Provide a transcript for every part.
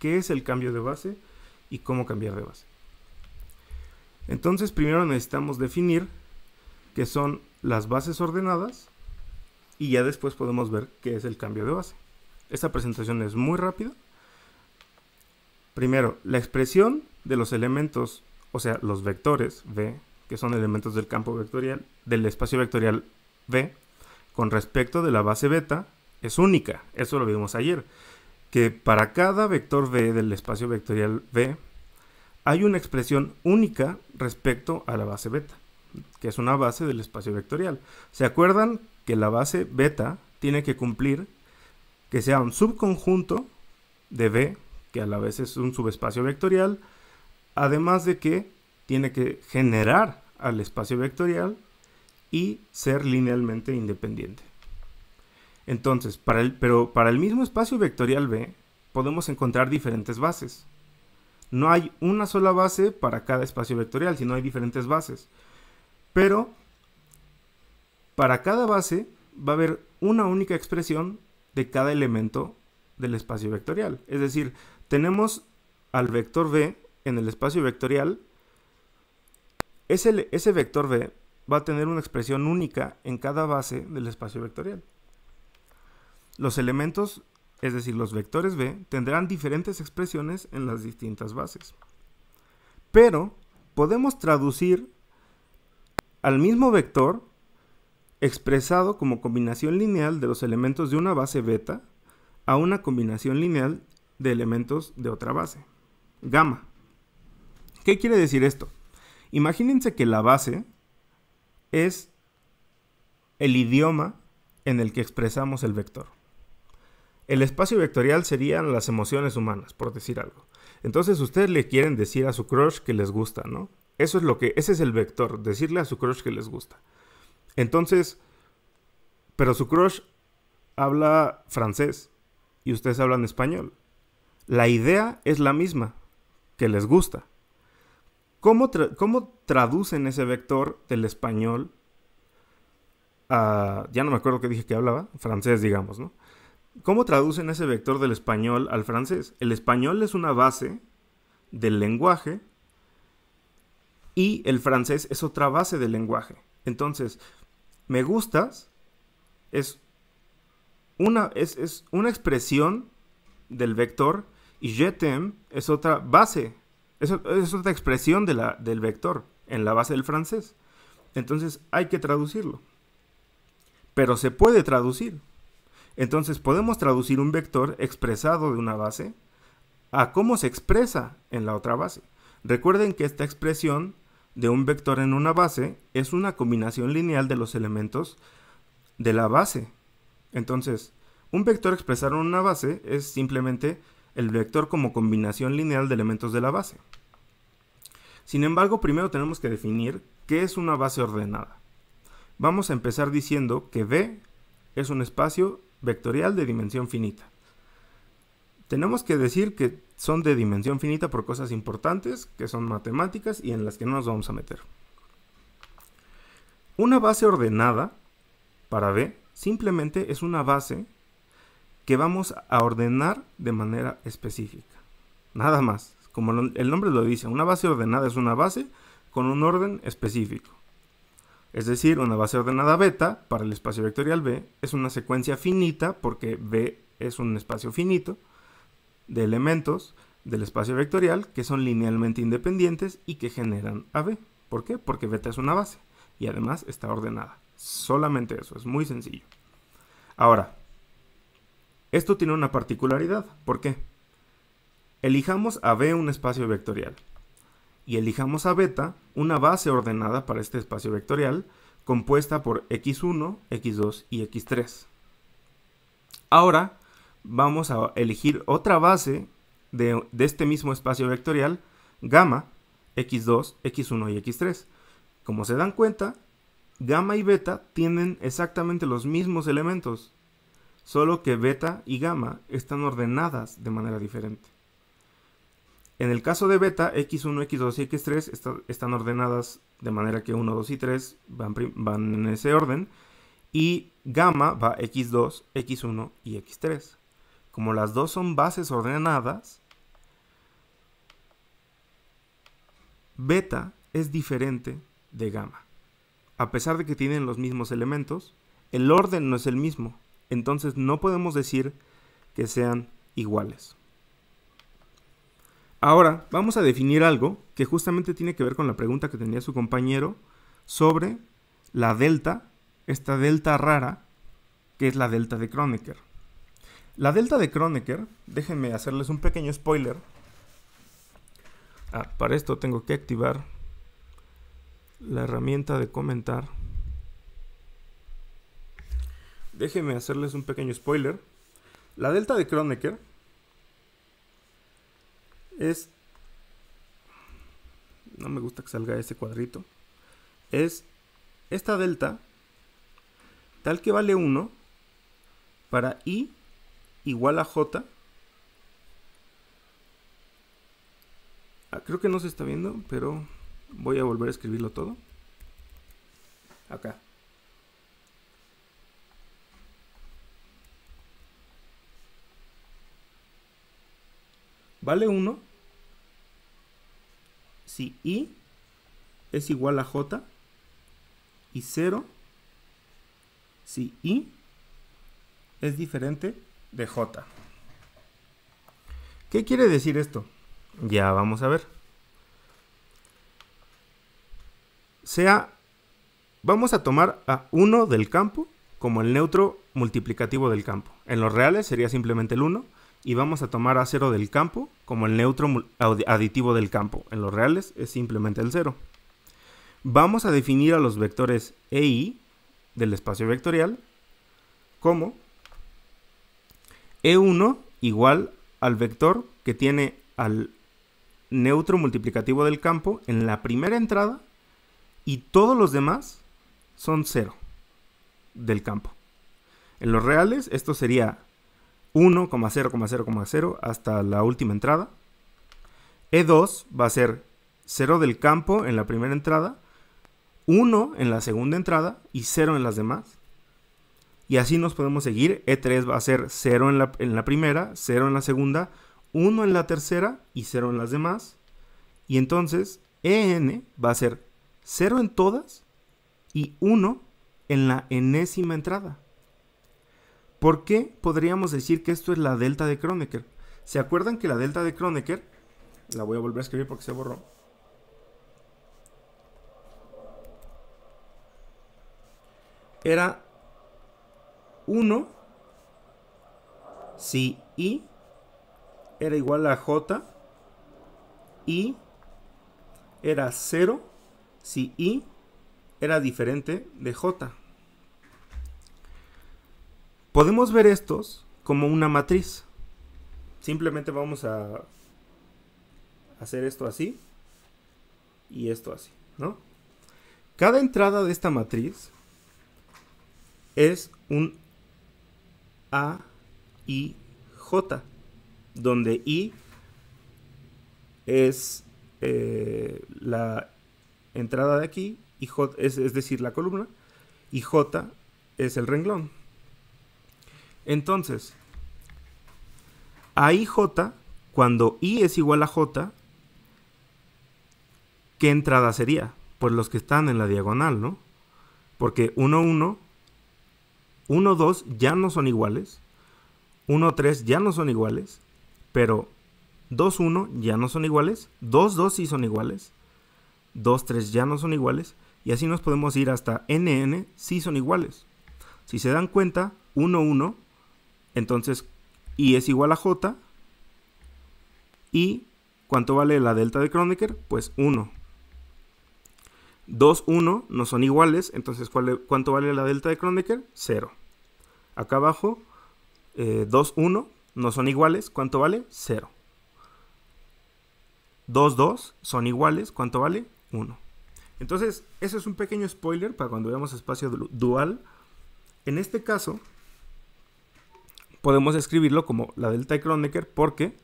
qué es el cambio de base y cómo cambiar de base. Entonces primero necesitamos definir qué son las bases ordenadas y ya después podemos ver qué es el cambio de base. Esta presentación es muy rápida. Primero, la expresión de los elementos, o sea, los vectores V, que son elementos del campo vectorial, del espacio vectorial V, con respecto de la base beta, es única. Eso lo vimos ayer que para cada vector v del espacio vectorial v hay una expresión única respecto a la base beta, que es una base del espacio vectorial. ¿Se acuerdan que la base beta tiene que cumplir que sea un subconjunto de v, que a la vez es un subespacio vectorial, además de que tiene que generar al espacio vectorial y ser linealmente independiente. Entonces, para el, pero para el mismo espacio vectorial B podemos encontrar diferentes bases. No hay una sola base para cada espacio vectorial, sino hay diferentes bases. Pero para cada base va a haber una única expresión de cada elemento del espacio vectorial. Es decir, tenemos al vector B en el espacio vectorial. ese vector B va a tener una expresión única en cada base del espacio vectorial. Los elementos, es decir, los vectores B, tendrán diferentes expresiones en las distintas bases. Pero podemos traducir al mismo vector expresado como combinación lineal de los elementos de una base beta a una combinación lineal de elementos de otra base, gamma. ¿Qué quiere decir esto? Imagínense que la base es el idioma en el que expresamos el vector. El espacio vectorial serían las emociones humanas, por decir algo. Entonces ustedes le quieren decir a su crush que les gusta, ¿no? Eso es lo que, ese es el vector, decirle a su crush que les gusta. Entonces, pero su crush habla francés y ustedes hablan español. La idea es la misma, que les gusta. ¿Cómo, cómo traducen ese vector del español a, ya no me acuerdo qué dije que hablaba, francés, digamos, ¿no? ¿Cómo traducen ese vector del español al francés? El español es una base del lenguaje y el francés es otra base del lenguaje. Entonces, me gustas es una, es, una expresión del vector y je es otra base, es, es otra expresión de la, del vector en la base del francés. Entonces hay que traducirlo. Pero se puede traducir. Entonces podemos traducir un vector expresado de una base a cómo se expresa en la otra base. Recuerden que esta expresión de un vector en una base es una combinación lineal de los elementos de la base. Entonces, un vector expresado en una base es simplemente el vector como combinación lineal de elementos de la base. Sin embargo, primero tenemos que definir qué es una base ordenada. Vamos a empezar diciendo que B es un espacio vectorial de dimensión finita. Tenemos que decir que son de dimensión finita por cosas importantes, que son matemáticas y en las que no nos vamos a meter. Una base ordenada para B simplemente es una base que vamos a ordenar de manera específica. Nada más, como el nombre lo dice, una base ordenada es una base con un orden específico. Es decir, una base ordenada beta para el espacio vectorial B es una secuencia finita porque B es un espacio finito de elementos del espacio vectorial que son linealmente independientes y que generan a B. ¿Por qué? Porque beta es una base y además está ordenada. Solamente eso, es muy sencillo. Ahora, esto tiene una particularidad. ¿Por qué? Elijamos a B un espacio vectorial y elijamos a beta una base ordenada para este espacio vectorial compuesta por x1, x2 y x3. Ahora vamos a elegir otra base de, de este mismo espacio vectorial, gamma, x2, x1 y x3. Como se dan cuenta, gamma y beta tienen exactamente los mismos elementos, solo que beta y gamma están ordenadas de manera diferente. En el caso de beta, x1, x2 y x3 están ordenadas de manera que 1, 2 y 3 van, van en ese orden. Y gamma va x2, x1 y x3. Como las dos son bases ordenadas, beta es diferente de gamma. A pesar de que tienen los mismos elementos, el orden no es el mismo. Entonces no podemos decir que sean iguales. Ahora vamos a definir algo que justamente tiene que ver con la pregunta que tenía su compañero sobre la delta, esta delta rara, que es la delta de Kronecker. La delta de Kronecker, déjenme hacerles un pequeño spoiler. Ah, para esto tengo que activar la herramienta de comentar. Déjenme hacerles un pequeño spoiler. La delta de Kronecker es... No me gusta que salga ese cuadrito. Es esta delta tal que vale 1 para i igual a j. Ah, creo que no se está viendo, pero voy a volver a escribirlo todo. Acá. Vale 1 si i es igual a j y 0 si i es diferente de j. ¿Qué quiere decir esto? Ya vamos a ver. Sea, vamos a tomar a 1 del campo como el neutro multiplicativo del campo. En los reales sería simplemente el 1 y vamos a tomar a cero del campo como el neutro aditivo del campo. En los reales es simplemente el cero. Vamos a definir a los vectores EI del espacio vectorial como e1 igual al vector que tiene al neutro multiplicativo del campo en la primera entrada y todos los demás son cero del campo. En los reales esto sería 1,0,0,0 hasta la última entrada. E2 va a ser 0 del campo en la primera entrada, 1 en la segunda entrada y 0 en las demás. Y así nos podemos seguir. E3 va a ser 0 en la, primera, 0 en la segunda, 1 en la tercera y 0 en las demás. Y entonces EN va a ser 0 en todas y 1 en la enésima entrada. ¿Por qué podríamos decir que esto es la delta de Kronecker? ¿Se acuerdan que la delta de Kronecker, la voy a volver a escribir porque se borró, era 1 si i era igual a j, y era 0 si i era diferente de j. Podemos ver estos como una matriz. Simplemente vamos a hacer esto así y esto así, ¿no? Cada entrada de esta matriz es un A, I, J, donde I es eh, la entrada de aquí, y es, es decir, la columna, y J es el renglón. Entonces, a IJ, cuando I es igual a J, ¿qué entrada sería? Pues los que están en la diagonal, ¿no? Porque 1, 1, 1, 2 ya no son iguales, 1, 3 ya no son iguales, pero 2, 1 ya no son iguales, 2, 2 sí son iguales, 2, 3 ya no son iguales, y así nos podemos ir hasta NN sí son iguales. Si se dan cuenta, 1, 1 entonces, I es igual a J. ¿Y cuánto vale la delta de Kronecker? Pues 1. 2, 1 no son iguales, entonces ¿cuánto vale la delta de Kronecker? 0. Acá abajo, 2, eh, 1 no son iguales, ¿cuánto vale? 0. 2, 2 son iguales, ¿cuánto vale? 1. Entonces, ese es un pequeño spoiler para cuando veamos espacio dual. En este caso, podemos escribirlo como la delta de Kronecker porque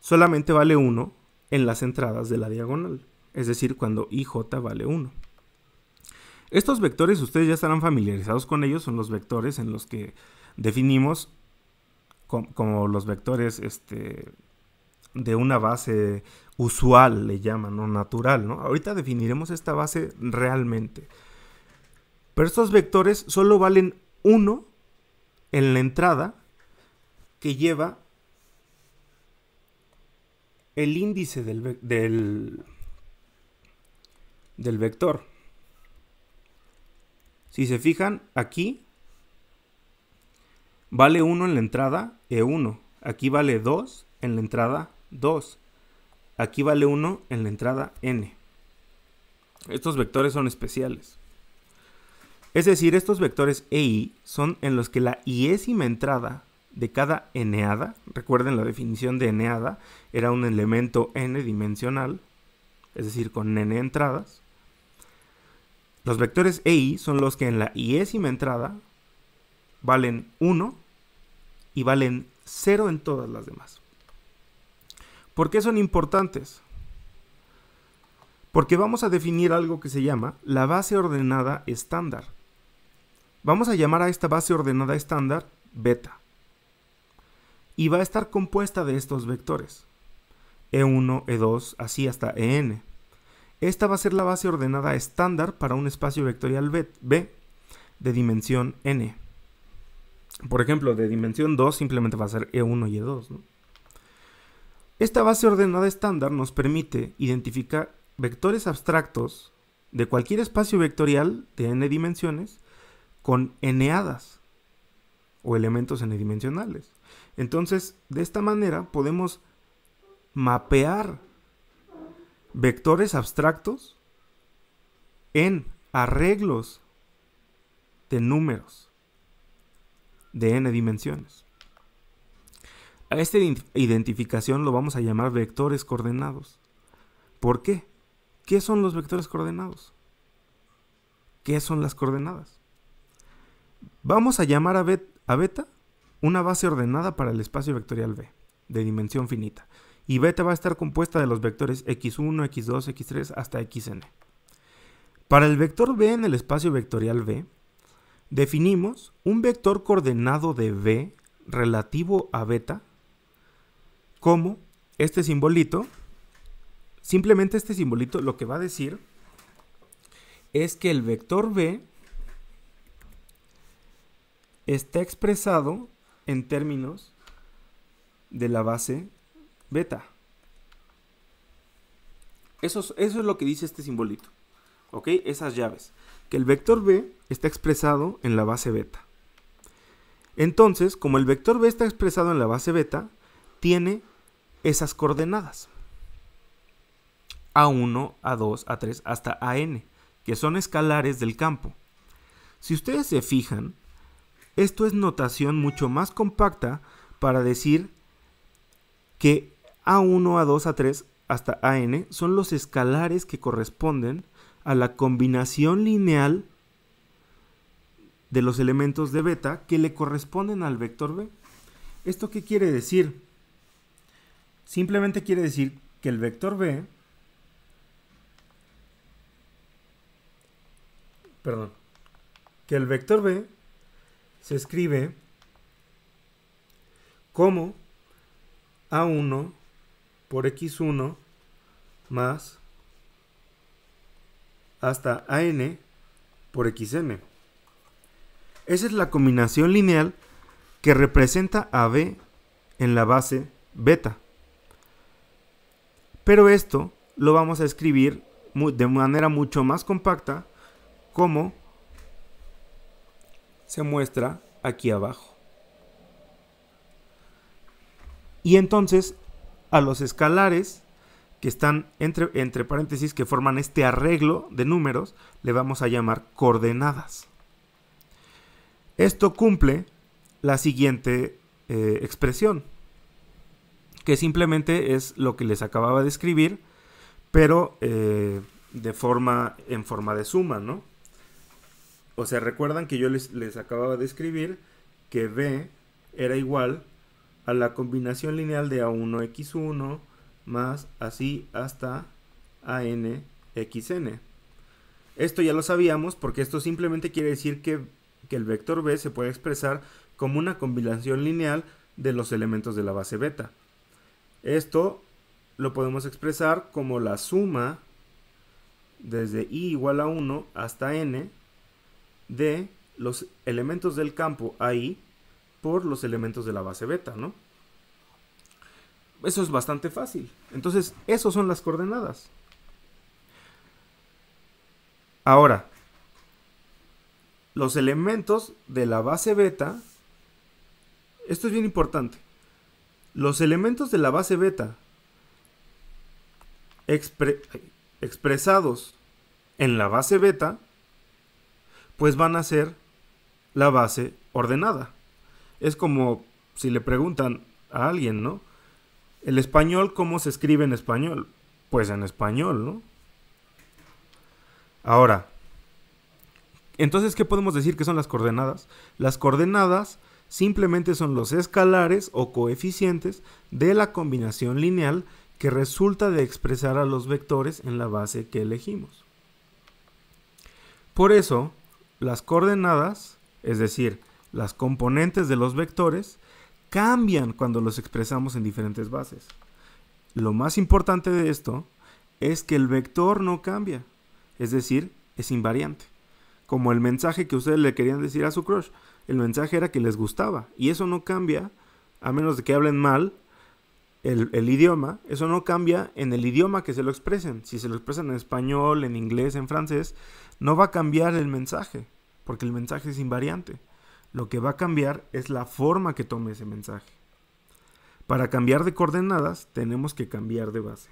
solamente vale 1 en las entradas de la diagonal, es decir, cuando ij vale 1. Estos vectores ustedes ya estarán familiarizados con ellos, son los vectores en los que definimos como los vectores este, de una base usual, le llaman, ¿no? natural. ¿no? Ahorita definiremos esta base realmente. Pero estos vectores solo valen 1 en la entrada que lleva el índice del, del, del vector. Si se fijan, aquí vale 1 en la entrada E1. Aquí vale 2 en la entrada 2. Aquí vale 1 en la entrada N. Estos vectores son especiales. Es decir, estos vectores EI son en los que la iésima entrada de cada eneada, recuerden la definición de eneada, era un elemento n dimensional, es decir, con n entradas. Los vectores EI son los que en la iésima entrada valen 1 y valen 0 en todas las demás. ¿Por qué son importantes? Porque vamos a definir algo que se llama la base ordenada estándar. Vamos a llamar a esta base ordenada estándar beta. Y va a estar compuesta de estos vectores. E1, E2, así hasta EN. Esta va a ser la base ordenada estándar para un espacio vectorial B de dimensión N. Por ejemplo, de dimensión 2 simplemente va a ser E1 y E2. Esta base ordenada estándar nos permite identificar vectores abstractos de cualquier espacio vectorial de n dimensiones con eneadas o elementos dimensionales. Entonces, de esta manera podemos mapear vectores abstractos en arreglos de números de n dimensiones. A esta identificación lo vamos a llamar vectores coordenados. ¿Por qué? ¿Qué son los vectores coordenados? ¿Qué son las coordenadas? Vamos a llamar a, beta una base ordenada para el espacio vectorial B, de dimensión finita. Y beta va a estar compuesta de los vectores x1, x2, x3 hasta xn. Para el vector B en el espacio vectorial B, definimos un vector coordenado de B relativo a beta como este simbolito. Simplemente este simbolito lo que va a decir es que el vector B está expresado en términos de la base beta. Eso es, lo que dice este simbolito. ¿Ok? Esas llaves. Que el vector B está expresado en la base beta. Entonces, como el vector B está expresado en la base beta, tiene esas coordenadas. A1, A2, A3, hasta AN, que son escalares del campo. Si ustedes se fijan, esto es notación mucho más compacta para decir que A1, A2, A3 hasta AN son los escalares que corresponden a la combinación lineal de los elementos de beta que le corresponden al vector B. ¿Esto qué quiere decir? Simplemente quiere decir que el vector B, perdón, que el vector B se escribe como A1 por X1 más hasta AN por xm, Esa es la combinación lineal que representa a B en la base beta. Pero esto lo vamos a escribir de manera mucho más compacta como se muestra aquí abajo. Y entonces a los escalares que están entre, entre paréntesis, que forman este arreglo de números, le vamos a llamar coordenadas. Esto cumple la siguiente eh, expresión, que simplemente es lo que les acababa de escribir, pero eh, de forma, en forma de suma, ¿no? o sea, recuerdan que yo les, acababa de escribir que B era igual a la combinación lineal de A1X1 más así hasta ANXN. Esto ya lo sabíamos porque esto simplemente quiere decir que, que, el vector B se puede expresar como una combinación lineal de los elementos de la base beta. Esto lo podemos expresar como la suma desde i igual a 1 hasta n de los elementos del campo ahí por los elementos de la base beta, ¿no? Eso es bastante fácil. Entonces, esas son las coordenadas. Ahora, los elementos de la base beta, esto es bien importante, los elementos de la base beta expresados en la base beta pues van a ser la base ordenada. Es como si le preguntan a alguien, ¿no? El español, ¿cómo se escribe en español? Pues en español, ¿no? Ahora, entonces, ¿qué podemos decir que son las coordenadas? Las coordenadas simplemente son los escalares o coeficientes de la combinación lineal que resulta de expresar a los vectores en la base que elegimos. Por eso, las coordenadas, es decir, las componentes de los vectores, cambian cuando los expresamos en diferentes bases. Lo más importante de esto es que el vector no cambia, es decir, es invariante. Como el mensaje que ustedes le querían decir a su crush, el mensaje era que les gustaba y eso no cambia a menos de que hablen mal el, idioma, eso no cambia en el idioma que se lo expresen. Si se lo expresan en español, en inglés, en francés, no va a cambiar el mensaje, porque el mensaje es invariante. Lo que va a cambiar es la forma que tome ese mensaje. Para cambiar de coordenadas tenemos que cambiar de base.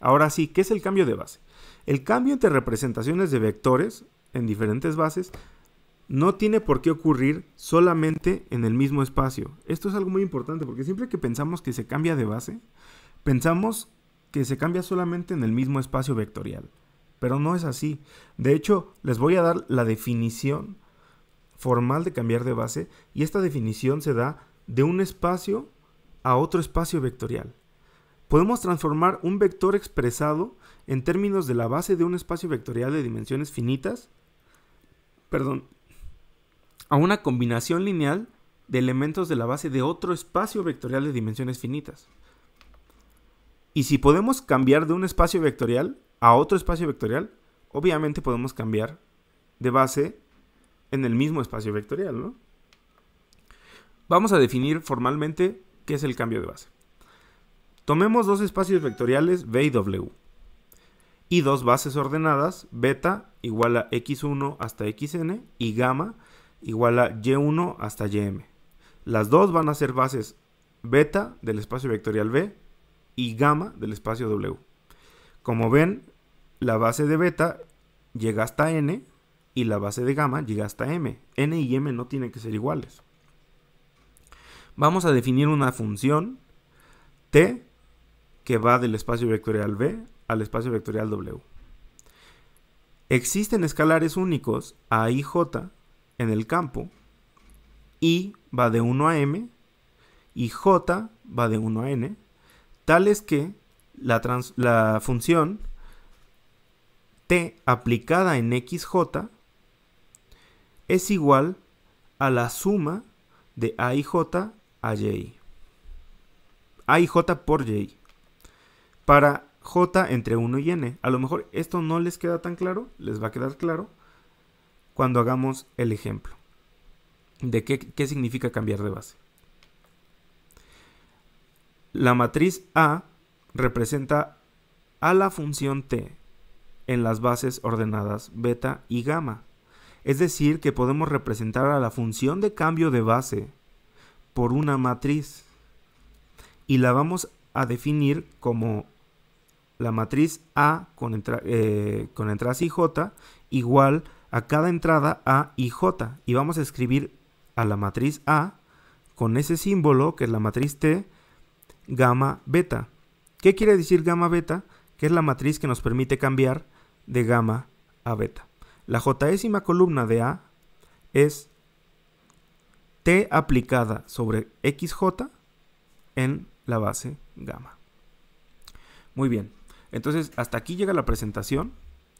Ahora sí, ¿qué es el cambio de base? El cambio entre representaciones de vectores en diferentes bases no tiene por qué ocurrir solamente en el mismo espacio. Esto es algo muy importante porque siempre que pensamos que se cambia de base, pensamos que se cambia solamente en el mismo espacio vectorial. Pero no es así. De hecho, les voy a dar la definición formal de cambiar de base y esta definición se da de un espacio a otro espacio vectorial. Podemos transformar un vector expresado en términos de la base de un espacio vectorial de dimensiones finitas, perdón, a una combinación lineal de elementos de la base de otro espacio vectorial de dimensiones finitas. Y si podemos cambiar de un espacio vectorial a otro espacio vectorial, obviamente podemos cambiar de base en el mismo espacio vectorial, Vamos a definir formalmente qué es el cambio de base. Tomemos dos espacios vectoriales B y W y dos bases ordenadas beta igual a x1 hasta xn y gamma igual a Y1 hasta YM. Las dos van a ser bases beta del espacio vectorial B y gamma del espacio W. Como ven, la base de beta llega hasta n y la base de gamma llega hasta m. n y m no tienen que ser iguales. Vamos a definir una función t que va del espacio vectorial b al espacio vectorial w. Existen escalares únicos a y j en el campo, I va de 1 a M y J va de 1 a N, tales que la, la función T aplicada en XJ es igual a la suma de A J a Y. A J por Y. Para J entre 1 y N. A lo mejor esto no les queda tan claro, les va a quedar claro cuando hagamos el ejemplo de qué, significa cambiar de base. La matriz A representa a la función t en las bases ordenadas beta y gamma. Es decir, que podemos representar a la función de cambio de base por una matriz y la vamos a definir como la matriz A con, entras eh, entradas y J igual a cada entrada A y J y vamos a escribir a la matriz A con ese símbolo que es la matriz T gamma beta. ¿Qué quiere decir gamma beta? Que es la matriz que nos permite cambiar de gamma a beta. La jésima columna de A es T aplicada sobre XJ en la base gamma. Muy bien, entonces hasta aquí llega la presentación.